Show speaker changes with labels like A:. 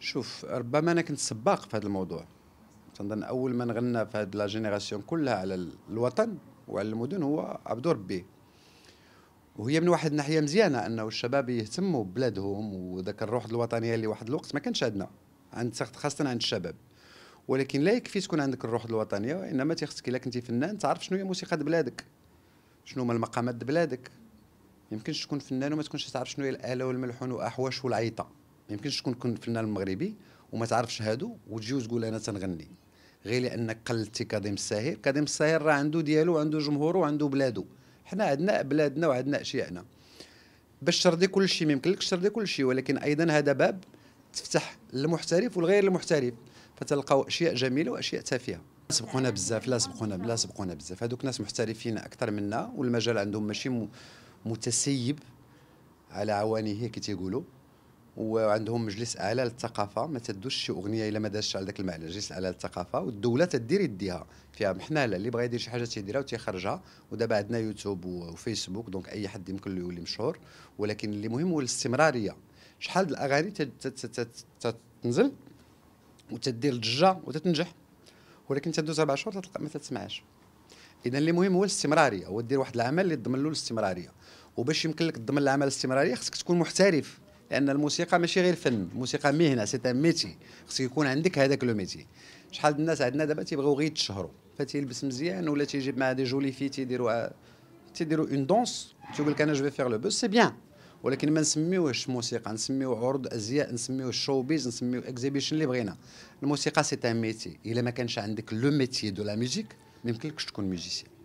A: شوف ربما انا كنت سباق في هذا الموضوع تنظن اول من غنى في هذه لا جينيراسيون كلها على الوطن وعلى المدن هو عبدو ربي وهي من واحد الناحيه مزيانه انه الشباب يهتموا ببلادهم وذاك الروح الوطنيه اللي واحد الوقت ما كانش عندنا عند خاصه عند الشباب ولكن لا يكفي تكون عندك الروح الوطنيه وانما تيخصك الا كنتي فنان تعرف شنو هي موسيقى بلادك شنو هما المقامات بلادك ما يمكنش تكون فنان وما تكونش تعرف شنو هي الاله والملحون واحواش والعيطه ما يمكنش تكون كن فنان مغربي وما تعرفش هادو وتجي وتقول انا تنغني غير لانك قلدتي كاظم الساهر كاظم الساهر راه عنده ديالو وعنده جمهوره وعنده بلادو حنا عندنا بلادنا وعندنا اشياءنا باش ترضي كل شيء ما يمكنلكش ترضي كل شيء ولكن ايضا هذا باب تفتح للمحترف والغير المحترف فتلقاو اشياء جميله واشياء تافهه سبقونا بزاف لا سبقونا لا سبقونا بزاف هذوك ناس محترفين اكثر منا والمجال عندهم ماشي متسيب على عوانه كي تيقولوا وعندهم مجلس اعلى للثقافه ما تدوش شي اغنيه الا ما دازش على ذاك المعنى مجلس اعلى للثقافه والدوله تدير يديها فيها محماله اللي بغى يدير شي حاجه تيديرها وتيخرجها ودابا عندنا يوتيوب وفيسبوك دونك اي حد يمكن له يولي مشهور ولكن اللي مهم هو الاستمراريه شحال الاغاني تنزل وتدير ضجه وتتنجح ولكن تدوز اربع شهور تلقى ما تسمعش اذا اللي مهم هو الاستمراريه هو دير واحد العمل اللي تضمن له الاستمراريه وباش يمكن لك تضمن العمل الاستمراريه خصك تكون محترف لان الموسيقى ماشي غير فن الموسيقى مهنه سي ان ميتي خصك يكون عندك هذاك لو ميتي شحال الناس عندنا دابا تيبغيو غير يتشهروا فتيلبس مزيان ولا تيجيب معاه دي جولي في تيديروا تيديروا اون دونس تيقول لك انا جو في فيغ لو بوز سي بيان ولكن ما نسميوهش موسيقى نسميوه عرض ازياء نسميوه شوبيز نسميوه اكزيبيشن اللي بغينا الموسيقى سي تان ميتي الا ما كانش عندك لو ميتي دو لا ميوزيك ما يمكنلكش تكون ميوزيسيان